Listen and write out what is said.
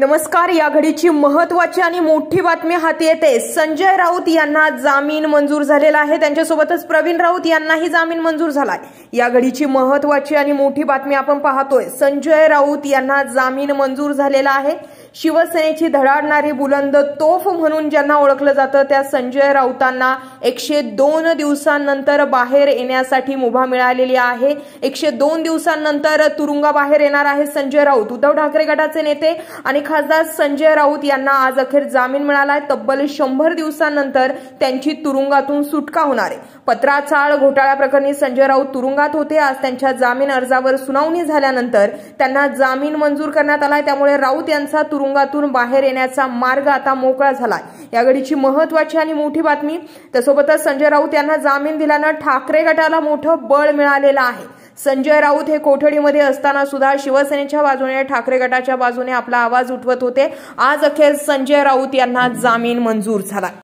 नमस्कार या घडीची महत्वाची आणि मोठी बातमी हाती येते संजय राऊत यांना जामीन मंजूर झालेला आहे त्यांच्यासोबतच प्रवीण राऊत यांनाही जामीन मंजूर झाला या घडीची महत्वाची आणि मोठी बातमी आपण पाहतोय संजय राऊत यांना जामीन मंजूर झालेला आहे शिवसेनेची धडाडणारी बुलंद तोफ म्हणून ज्यांना ओळखलं जातं त्या संजय राऊतांना एकशे दोन दिवसांनंतर बाहेर येण्यासाठी मुभा मिळालेली आहे एकशे दोन दिवसांनंतर तुरुंगाबाहेर येणार आहे संजय राऊत उद्धव ठाकरे गटाचे नेते आणि खासदार संजय राऊत यांना आज अखेर जामीन मिळाला आहे तब्बल शंभर दिवसांनंतर त्यांची तुरुंगातून सुटका होणार आहे पत्राचाळ घोटाळ्याप्रकरणी संजय राऊत तुरुंगात होते आज त्यांच्या जामीन अर्जावर सुनावणी झाल्यानंतर त्यांना जामीन मंजूर करण्यात आलाय त्यामुळे राऊत यांचा तुरुंगातून बाहेर येण्याचा मार्ग आता मोकळा झाला या घडीची महत्वाची आणि मोठी बातमी त्यासोबतच संजय राऊत यांना जामीन दिल्यानं ठाकरे गटाला मोठं बळ मिळालेलं आहे संजय राऊत हे कोठडीमध्ये असताना सुद्धा शिवसेनेच्या बाजूने ठाकरे गटाच्या बाजूने आपला आवाज उठवत होते आज अखेर संजय राऊत यांना जामीन मंजूर झाला